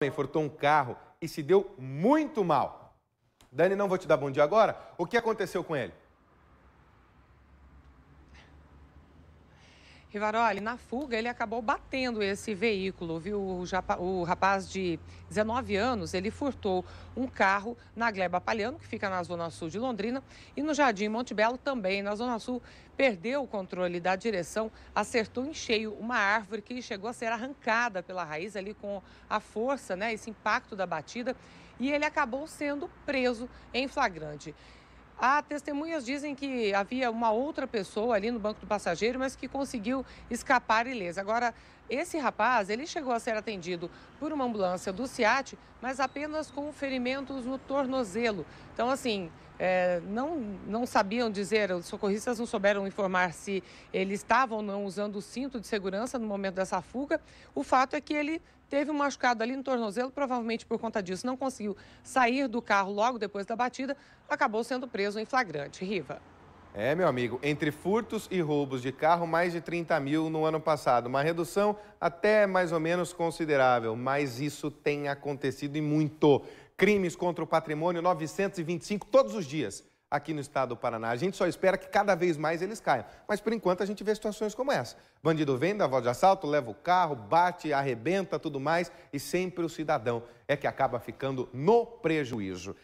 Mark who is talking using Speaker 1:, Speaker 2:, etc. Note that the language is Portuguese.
Speaker 1: homem furtou um carro e se deu muito mal. Dani, não vou te dar bom dia agora. O que aconteceu com ele?
Speaker 2: Rivaroli, na fuga, ele acabou batendo esse veículo, viu? O, rapaz de 19 anos, ele furtou um carro na Gleba Palhano, que fica na Zona Sul de Londrina, e no Jardim Montebello também, na Zona Sul, perdeu o controle da direção, acertou em cheio uma árvore que chegou a ser arrancada pela raiz ali com a força, né? Esse impacto da batida, e ele acabou sendo preso em flagrante. Há testemunhas dizem que havia uma outra pessoa ali no banco do passageiro, mas que conseguiu escapar ilesa. Agora, esse rapaz, ele chegou a ser atendido por uma ambulância do SIAT, mas apenas com ferimentos no tornozelo. Então, assim, é, não, não sabiam dizer, os socorristas não souberam informar se ele estava ou não usando o cinto de segurança no momento dessa fuga. O fato é que ele teve um machucado ali no tornozelo, provavelmente por conta disso não conseguiu sair do carro logo depois da batida, acabou sendo preso em flagrante. Riva.
Speaker 1: É, meu amigo, entre furtos e roubos de carro, mais de 30 mil no ano passado. Uma redução até mais ou menos considerável, mas isso tem acontecido e muito crimes contra o patrimônio, 925 todos os dias aqui no estado do Paraná. A gente só espera que cada vez mais eles caiam. Mas por enquanto a gente vê situações como essa. Bandido vem, dá voz de assalto, leva o carro, bate, arrebenta, tudo mais, e sempre o cidadão é que acaba ficando no prejuízo.